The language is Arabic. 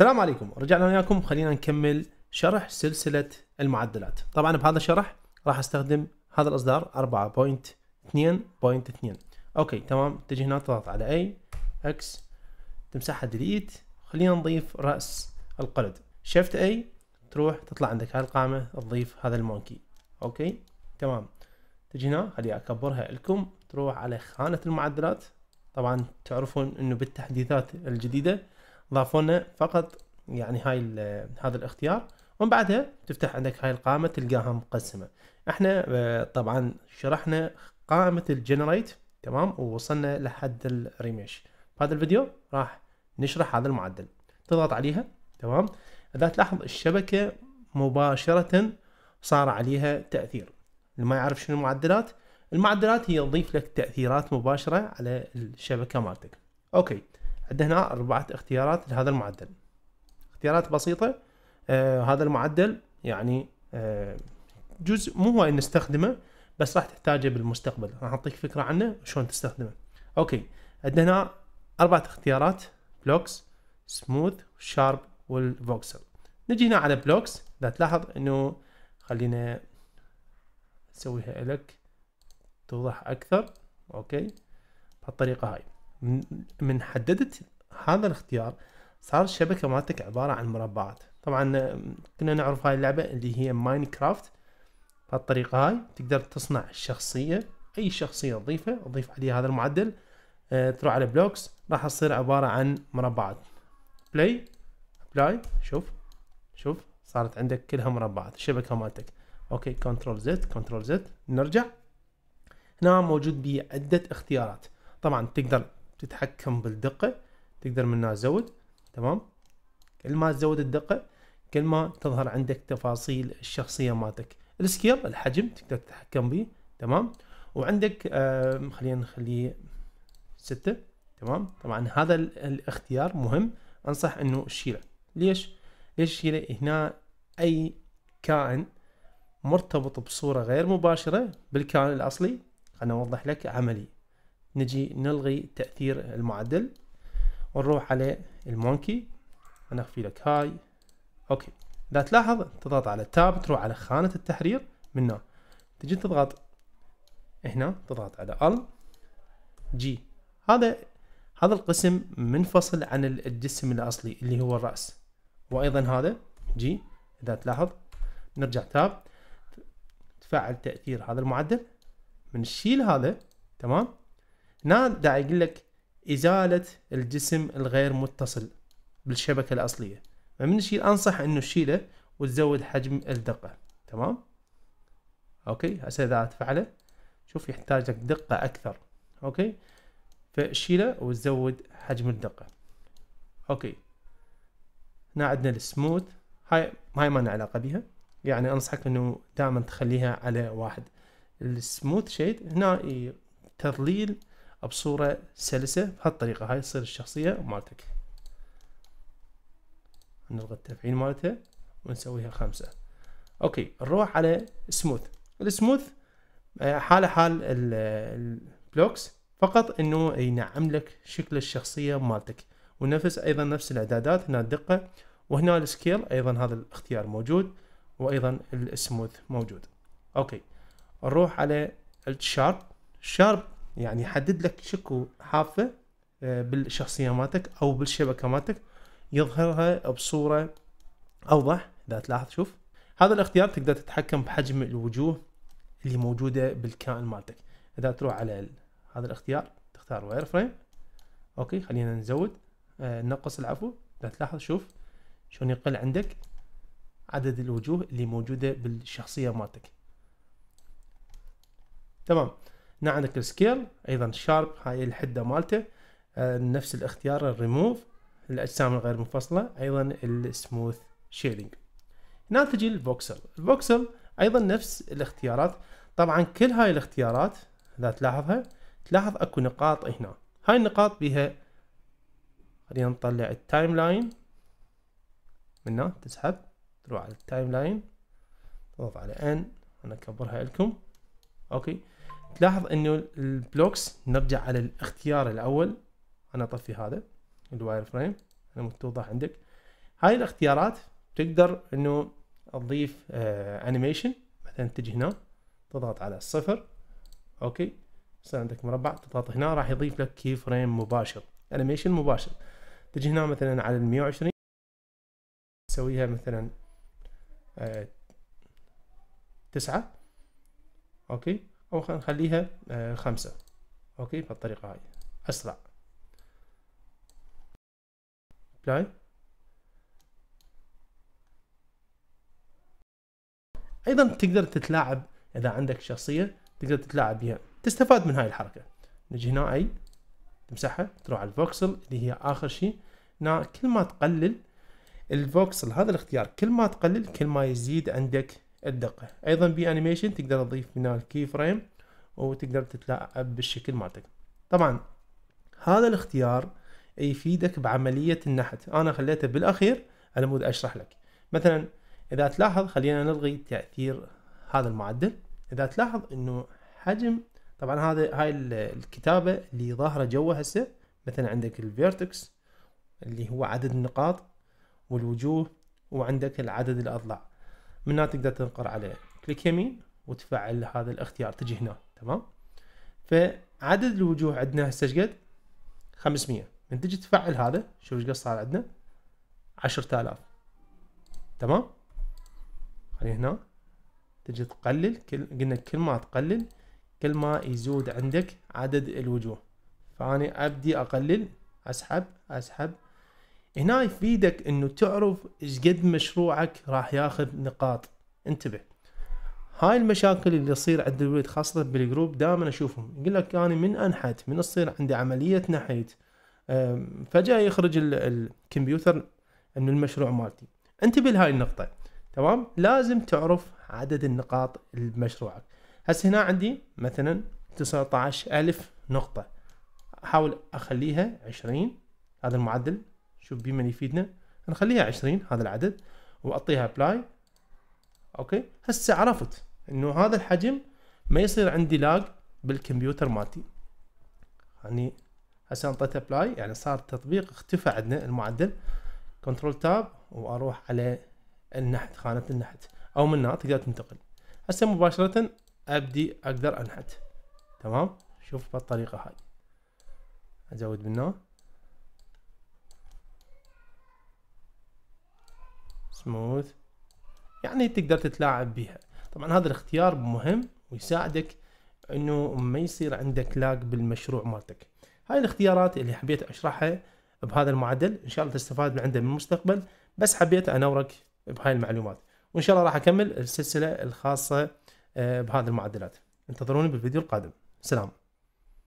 السلام عليكم رجعنا وياكم خلينا نكمل شرح سلسلة المعدلات طبعا بهذا الشرح راح استخدم هذا الاصدار 4.2.2 اوكي تمام تجي هنا تضغط على اي اكس تمسحها ديليت خلينا نضيف راس القلد شفت اي تروح تطلع عندك هاي القائمة تضيف هذا المونكي اوكي تمام تجي هنا خلي اكبرها لكم تروح على خانة المعدلات طبعا تعرفون انه بالتحديثات الجديدة ضافوا لنا فقط يعني هاي هذا الاختيار ومن بعدها تفتح عندك هاي القائمة تلقاها مقسمة احنا آه، طبعا شرحنا قائمة الجنريت تمام ووصلنا لحد الريميش بهذا الفيديو راح نشرح هذا المعدل تضغط عليها تمام اذا تلاحظ الشبكة مباشرة صار عليها تأثير اللي ما يعرف شنو المعدلات المعدلات هي تضيف لك تأثيرات مباشرة على الشبكة مالتك اوكي عندنا هنا أربعة اختيارات لهذا المعدل اختيارات بسيطة آه هذا المعدل يعني آه جزء مو هو نستخدمه بس راح تحتاجه بالمستقبل راح أعطيك فكرة عنه وشلون تستخدمه أوكي عندنا هنا أربعة اختيارات بلوكس سموث شارب والفوكسل نجي هنا على بلوكس اذا تلاحظ انه خلينا نسويها لك توضح اكثر اوكي بهالطريقه هاي من حددت هذا الاختيار صار الشبكه مالتك عباره عن مربعات طبعا كنا نعرف هاي اللعبه اللي هي ماينكرافت بهالطريقه هاي تقدر تصنع الشخصيه اي شخصيه تضيفها تضيف عليها هذا المعدل آه، تروح على بلوكس راح تصير عباره عن مربعات بلاي ابلاي شوف شوف صارت عندك كلها مربعات الشبكه مالتك اوكي كنترول زد كنترول زد نرجع هنا موجود بي عده اختيارات طبعا تقدر تتحكم بالدقة تقدر منها تزود تمام كل ما تزود الدقة كل ما تظهر عندك تفاصيل الشخصية مالتك السكيل الحجم تقدر تتحكم به تمام وعندك آه خلينا نخليه ستة تمام طبعا هذا الاختيار مهم انصح انه تشيله ليش ليش تشيله هنا اي كائن مرتبط بصورة غير مباشرة بالكائن الاصلي خلنا اوضح لك عملي نجي نلغي تأثير المعدل ونروح على المونكي ونخفي لك هاي اوكي لا تلاحظ تضغط على تاب تروح على خانة التحرير من هنا تجي تضغط هنا تضغط على ال جي هذا هذا القسم منفصل عن الجسم الاصلي اللي هو الراس وايضا هذا جي اذا تلاحظ نرجع تاب تفعل تاثير هذا المعدل بنشيل هذا تمام هنا دا يقول لك ازاله الجسم الغير متصل بالشبكه الاصليه فمن الشيء انصح انه تشيله وتزود حجم الدقه تمام اوكي هسه اذا تفعله شوف يحتاج لك دقه اكثر اوكي فشيله وتزود حجم الدقه اوكي هنا عندنا السموث هاي ما ما لنا علاقه بها يعني انصحك انه دائما تخليها على واحد السموث شيد هنا تظليل بصورة سلسة بهالطريقة هاي تصير الشخصية مالتك نلغي التفعيل مالتها ونسويها خمسة اوكي نروح على سموث السموث آه، حاله حال البلوكس فقط انه ينعم لك شكل الشخصية مالتك ونفس ايضا نفس الاعدادات هنا الدقة وهنا السكيل ايضا هذا الاختيار موجود وايضا السموث موجود اوكي نروح على الشارب الشارب يعني يحدد لك شكو حافه آه، بالشخصيه مالتك او بالشبكه مالتك يظهرها بصوره اوضح اذا تلاحظ شوف هذا الاختيار تقدر تتحكم بحجم الوجوه اللي موجوده بالكائن مالتك اذا تروح على هذا الاختيار تختار وير فريم اوكي خلينا نزود آه، نقص العفو اذا تلاحظ شوف شلون يقل عندك عدد الوجوه اللي موجوده بالشخصيه مالتك تمام هنا عندك السكيل ايضا شارب هاي الحده مالته آه، نفس الاختيار الريموف الاجسام الغير مفصلة ايضا السموث شيلينج هنا تجي البوكسل البوكسل ايضا نفس الاختيارات طبعا كل هاي الاختيارات اذا تلاحظها تلاحظ اكو نقاط هنا هاي النقاط بها خلينا نطلع التايم لاين من هنا تسحب تروح على التايم لاين تضغط على ان انا اكبرها لكم اوكي تلاحظ انه البلوكس نرجع على الاختيار الاول انا اطفي هذا الواير فريم لما توضح عندك هاي الاختيارات تقدر انه تضيف آه انيميشن مثلا تجي هنا تضغط على الصفر اوكي صار عندك مربع تضغط هنا راح يضيف لك كي فريم مباشر انيميشن مباشر تجي هنا مثلا على ال 120 تسويها مثلا آه تسعة اوكي او نخليها آه، خمسة اوكي بالطريقة هاي اسرع بلاي ايضا تقدر تتلاعب اذا عندك شخصية تقدر تتلاعب بها تستفاد من هاي الحركة نجي هنا اي تمسحها تروح على الفوكسل اللي هي اخر شيء هنا كل ما تقلل الفوكسل هذا الاختيار كل ما تقلل كل ما يزيد عندك الدقة ايضا انيميشن تقدر تضيف من الكي فريم وتقدر تتلاعب بالشكل مالتك طبعا هذا الاختيار يفيدك بعملية النحت انا خليته بالاخير على مود اشرح لك مثلا اذا تلاحظ خلينا نلغي تأثير هذا المعدل اذا تلاحظ انه حجم طبعا هذا هاي الكتابة اللي ظاهرة جوا هسه مثلا عندك الفيرتكس اللي هو عدد النقاط والوجوه وعندك العدد الاضلاع من هنا تقدر تنقر على كليك يمين وتفعل هذا الاختيار تجي هنا تمام فعدد الوجوه عندنا هسه ايش قد 500 من تجي تفعل هذا شوف ايش قد صار عندنا 10000 تمام خلي هنا تجي تقلل كل قلنا كل ما تقلل كل ما يزود عندك عدد الوجوه فاني ابدي اقلل اسحب اسحب هنا يفيدك انه تعرف ايش قد مشروعك راح ياخذ نقاط انتبه هاي المشاكل اللي تصير عند الولد خاصة بالجروب دائما اشوفهم يقول لك انا من انحت من تصير عندي عملية نحيت فجأة يخرج الكمبيوتر من المشروع مالتي انتبه لهاي النقطة تمام لازم تعرف عدد النقاط لمشروعك هسه هنا عندي مثلا 19000 نقطة احاول اخليها 20 هذا المعدل شوف بما يفيدنا نخليها 20 هذا العدد واعطيها بلاي اوكي هسه عرفت انه هذا الحجم ما يصير عندي لاج بالكمبيوتر مالتي يعني هسه انطيت ابلاي يعني صار التطبيق اختفى عندنا المعدل كنترول تاب واروح على النحت خانه النحت او من هنا تقدر تنتقل هسه مباشره ابدي اقدر انحت تمام شوف بالطريقه هاي ازود من هنا سموث يعني تقدر تتلاعب بها طبعا هذا الاختيار مهم ويساعدك انه ما يصير عندك لاج بالمشروع مالتك هاي الاختيارات اللي حبيت اشرحها بهذا المعدل ان شاء الله تستفاد من عنده بالمستقبل بس حبيت انورك بهاي المعلومات وان شاء الله راح اكمل السلسله الخاصه آه، بهذه المعدلات انتظروني بالفيديو القادم سلام